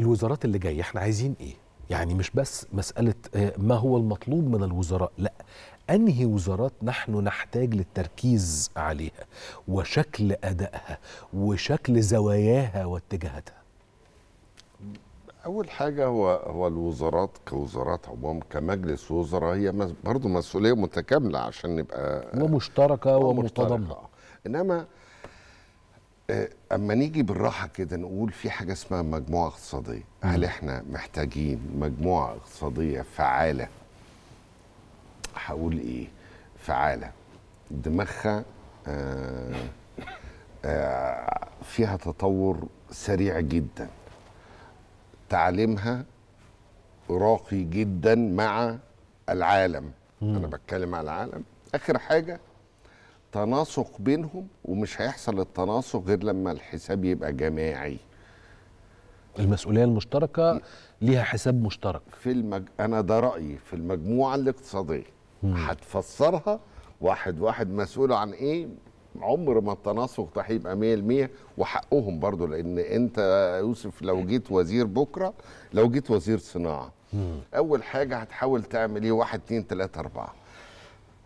الوزارات اللي جايه احنا عايزين ايه يعني مش بس مساله آه، ما هو المطلوب من الوزراء لا انهي وزارات نحن نحتاج للتركيز عليها وشكل ادائها وشكل زواياها واتجاهاتها اول حاجه هو هو الوزارات كوزارات عموم كمجلس وزراء هي برضه مسؤوليه متكامله عشان نبقى ومشتركه آه، ومتضامنه انما آه، اما نيجي بالراحه كده نقول في حاجه اسمها مجموعه اقتصاديه هل احنا محتاجين مجموعه اقتصاديه فعاله هقول ايه فعاله دماغها آه, آه، فيها تطور سريع جدا تعليمها راقي جدا مع العالم م. انا بتكلم على العالم اخر حاجه تناسق بينهم ومش هيحصل التناسق غير لما الحساب يبقى جماعي المسؤوليه المشتركه ليها حساب مشترك في المج... انا ده رايي في المجموعه الاقتصاديه هتفسرها واحد واحد مسؤول عن ايه عمر ما التناسق ده هيبقى 100% وحقهم برضو لان انت يوسف لو جيت وزير بكره لو جيت وزير صناعه اول حاجه هتحاول تعمل ايه 1 2 3 4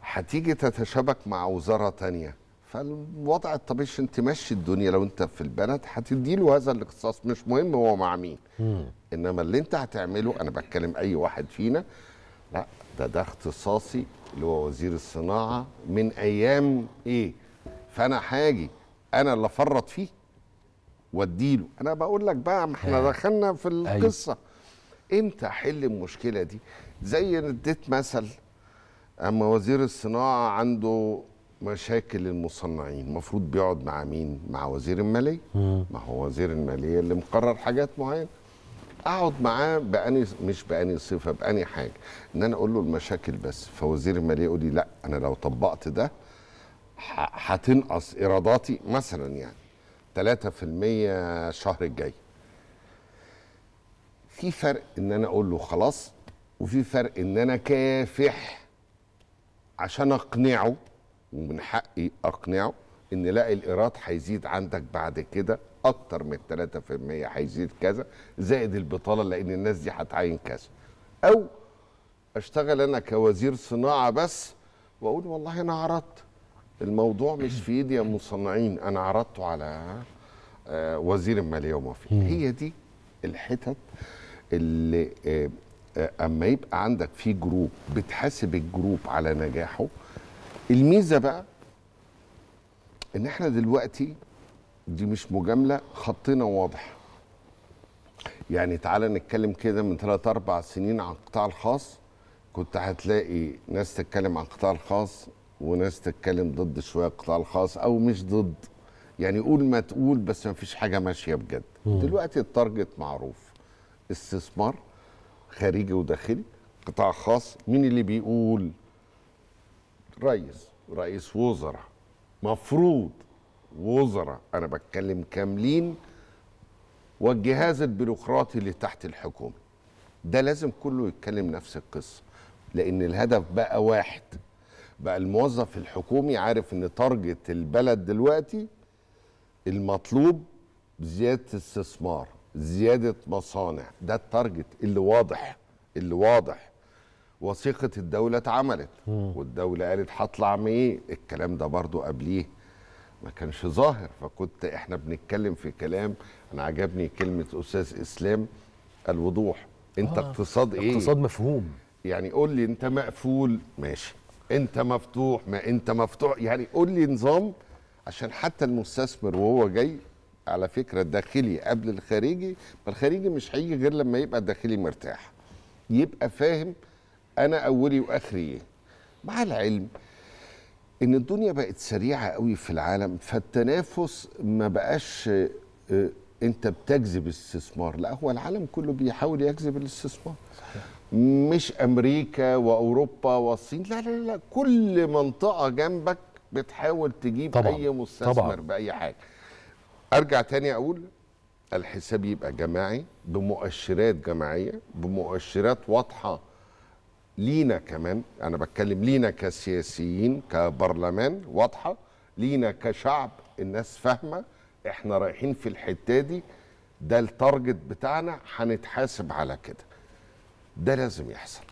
هتيجي تتشابك مع وزاره تانية فالوضع الطبيعي انت ماشي الدنيا لو انت في البلد هتدي له هذا الاختصاص مش مهم هو مع مين انما اللي انت هتعمله انا بتكلم اي واحد فينا لا ده ده اختصاصي اللي هو وزير الصناعه من ايام ايه فانا هاجي انا اللي افرط فيه واديله انا بقول لك بقى احنا آه. دخلنا في أيوه. القصه امتى احل المشكله دي زي اديت مثل اما وزير الصناعه عنده مشاكل المصنعين المفروض بيقعد مع مين مع وزير الماليه ما هو وزير الماليه اللي مقرر حاجات معينه اقعد معاه باني مش باني صفه باني حاجه ان انا اقول له المشاكل بس فوزير الماليه يقول لي لا انا لو طبقت ده هتنقص ايراداتي مثلا يعني 3% الشهر الجاي في فرق ان انا اقول له خلاص وفي فرق ان انا كافح عشان اقنعه ومن حقي اقنعه ان لا الايراد هيزيد عندك بعد كده اكتر من 3% هيزيد كذا زائد البطاله لان الناس دي هتعين كذا او اشتغل انا كوزير صناعه بس واقول والله انا عرضت الموضوع مش في ايدي يا مصنعين انا عرضته على آه، وزير الماليه وما هي دي الحتت اللي آه، آه، اما يبقى عندك في جروب بتحاسب الجروب على نجاحه الميزه بقى ان احنا دلوقتي دي مش مجامله خطنا واضح يعني تعالى نتكلم كده من ثلاث اربع سنين عن القطاع الخاص كنت هتلاقي ناس تتكلم عن القطاع الخاص وناس تتكلم ضد شويه القطاع الخاص او مش ضد يعني قول ما تقول بس ما فيش حاجه ماشيه بجد دلوقتي التارجت معروف استثمار خارجي وداخلي قطاع خاص مين اللي بيقول رئيس رئيس وزراء مفروض وزراء انا بتكلم كاملين والجهاز البيروقراطي اللي تحت الحكومه ده لازم كله يتكلم نفس القصه لان الهدف بقى واحد بقى الموظف الحكومي عارف ان تارجت البلد دلوقتي المطلوب زياده استثمار زياده مصانع ده التارجت اللي واضح اللي واضح وثيقه الدوله اتعملت والدوله قالت هطلع ميه الكلام ده برضو قبليه ما كانش ظاهر فكنت احنا بنتكلم في كلام انا عجبني كلمه استاذ اسلام الوضوح انت آه. اقتصاد ايه اقتصاد مفهوم يعني قول لي انت مقفول ماشي انت مفتوح ما انت مفتوح يعني قول لي نظام عشان حتى المستثمر وهو جاي على فكره الداخلي قبل الخارجي الخارجي مش هيجي غير لما يبقى الداخلي مرتاح يبقى فاهم انا اولي واخري ايه مع العلم ان الدنيا بقت سريعه قوي في العالم فالتنافس ما بقاش آه، انت بتجذب الاستثمار لا هو العالم كله بيحاول يجذب الاستثمار مش امريكا واوروبا والصين لا لا لا كل منطقه جنبك بتحاول تجيب طبعًا. اي مستثمر طبعًا. باي حاجه ارجع تاني اقول الحساب يبقى جماعي بمؤشرات جماعيه بمؤشرات واضحه لينا كمان انا بتكلم لينا كسياسيين كبرلمان واضحه لينا كشعب الناس فاهمه احنا رايحين في الحته دي ده التارجت بتاعنا هنتحاسب على كده ده لازم يحصل